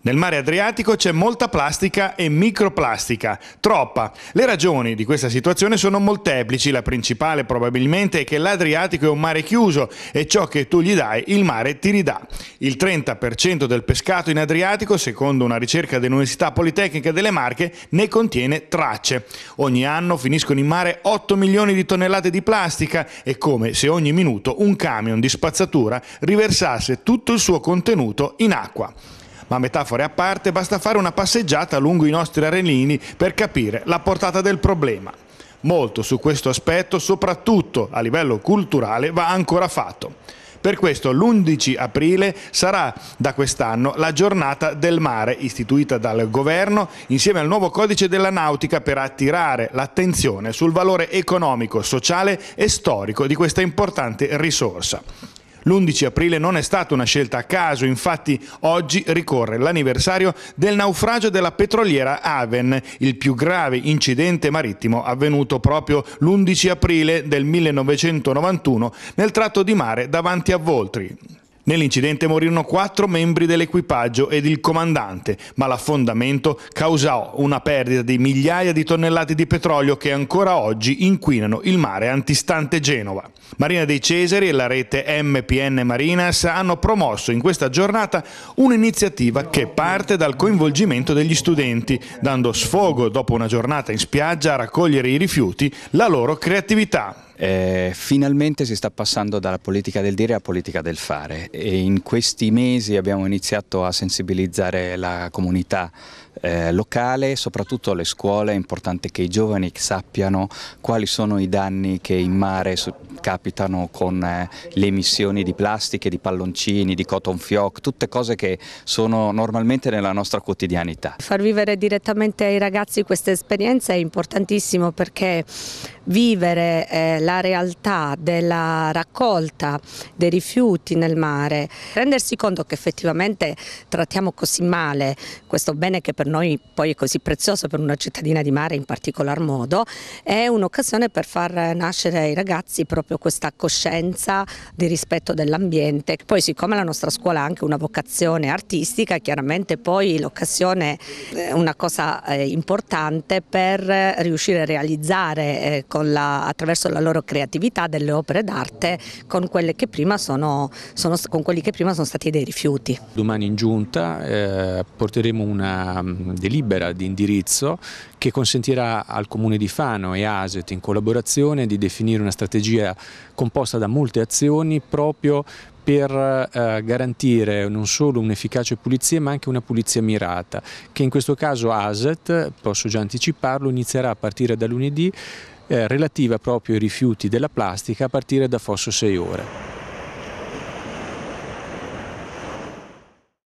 Nel mare Adriatico c'è molta plastica e microplastica, troppa. Le ragioni di questa situazione sono molteplici, la principale probabilmente è che l'Adriatico è un mare chiuso e ciò che tu gli dai il mare ti ridà. Il 30% del pescato in Adriatico, secondo una ricerca dell'Università Politecnica delle Marche, ne contiene tracce. Ogni anno finiscono in mare 8 milioni di tonnellate di plastica, è come se ogni minuto un camion di spazzatura riversasse tutto il suo contenuto in acqua. Ma metafore a parte, basta fare una passeggiata lungo i nostri arenini per capire la portata del problema. Molto su questo aspetto, soprattutto a livello culturale, va ancora fatto. Per questo l'11 aprile sarà da quest'anno la giornata del mare istituita dal governo insieme al nuovo codice della nautica per attirare l'attenzione sul valore economico, sociale e storico di questa importante risorsa. L'11 aprile non è stata una scelta a caso, infatti oggi ricorre l'anniversario del naufragio della petroliera Aven, il più grave incidente marittimo avvenuto proprio l'11 aprile del 1991 nel tratto di mare davanti a Voltri. Nell'incidente morirono quattro membri dell'equipaggio ed il comandante, ma l'affondamento causò una perdita di migliaia di tonnellate di petrolio che ancora oggi inquinano il mare antistante Genova. Marina dei Cesari e la rete MPN Marinas hanno promosso in questa giornata un'iniziativa che parte dal coinvolgimento degli studenti, dando sfogo dopo una giornata in spiaggia a raccogliere i rifiuti, la loro creatività. Eh, finalmente si sta passando dalla politica del dire alla politica del fare e in questi mesi abbiamo iniziato a sensibilizzare la comunità eh, locale, soprattutto le scuole, è importante che i giovani sappiano quali sono i danni che in mare capitano con eh, le emissioni di plastiche, di palloncini, di cotton fioc, tutte cose che sono normalmente nella nostra quotidianità. Far vivere direttamente ai ragazzi questa esperienza è importantissimo perché vivere eh, la realtà della raccolta dei rifiuti nel mare, rendersi conto che effettivamente trattiamo così male questo bene che per noi poi è così prezioso per una cittadina di mare in particolar modo, è un'occasione per far nascere ai ragazzi proprio proprio questa coscienza di rispetto dell'ambiente. Poi siccome la nostra scuola ha anche una vocazione artistica, chiaramente poi l'occasione è una cosa eh, importante per riuscire a realizzare eh, la, attraverso la loro creatività delle opere d'arte con, sono, sono, con quelli che prima sono stati dei rifiuti. Domani in giunta eh, porteremo una mm, delibera di indirizzo che consentirà al Comune di Fano e ASET in collaborazione di definire una strategia composta da molte azioni proprio per eh, garantire non solo un'efficace pulizia ma anche una pulizia mirata che in questo caso ASET, posso già anticiparlo, inizierà a partire da lunedì eh, relativa proprio ai rifiuti della plastica a partire da Fosso 6 ore.